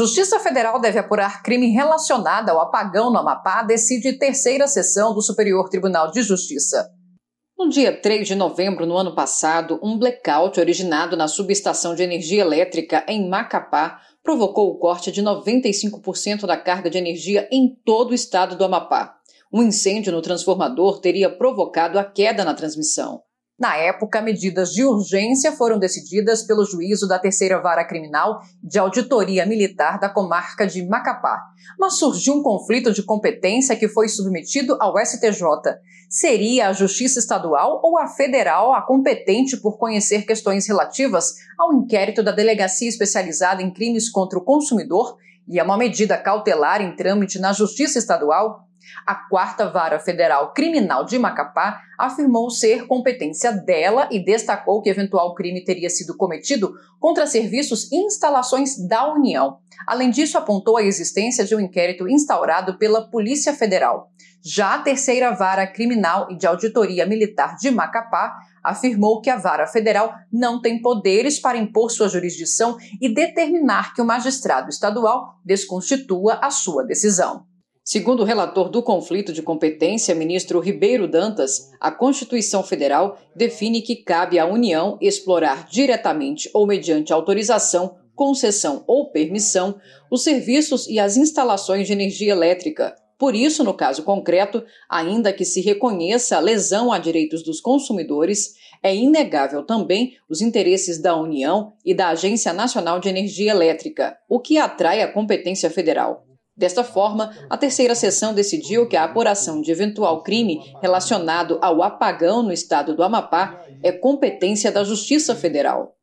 Justiça Federal deve apurar crime relacionado ao apagão no Amapá, decide terceira sessão do Superior Tribunal de Justiça. No dia 3 de novembro no ano passado, um blackout originado na subestação de energia elétrica em Macapá provocou o corte de 95% da carga de energia em todo o estado do Amapá. Um incêndio no transformador teria provocado a queda na transmissão. Na época, medidas de urgência foram decididas pelo juízo da Terceira Vara Criminal de Auditoria Militar da comarca de Macapá. Mas surgiu um conflito de competência que foi submetido ao STJ. Seria a Justiça Estadual ou a Federal a competente por conhecer questões relativas ao inquérito da Delegacia Especializada em Crimes contra o Consumidor e a é uma medida cautelar em trâmite na Justiça Estadual? A quarta vara federal criminal de Macapá afirmou ser competência dela e destacou que eventual crime teria sido cometido contra serviços e instalações da União. Além disso, apontou a existência de um inquérito instaurado pela Polícia Federal. Já a terceira vara criminal e de auditoria militar de Macapá afirmou que a vara federal não tem poderes para impor sua jurisdição e determinar que o magistrado estadual desconstitua a sua decisão. Segundo o relator do conflito de competência, ministro Ribeiro Dantas, a Constituição Federal define que cabe à União explorar diretamente ou mediante autorização, concessão ou permissão os serviços e as instalações de energia elétrica. Por isso, no caso concreto, ainda que se reconheça a lesão a direitos dos consumidores, é inegável também os interesses da União e da Agência Nacional de Energia Elétrica, o que atrai a competência federal. Desta forma, a terceira sessão decidiu que a apuração de eventual crime relacionado ao apagão no estado do Amapá é competência da Justiça Federal.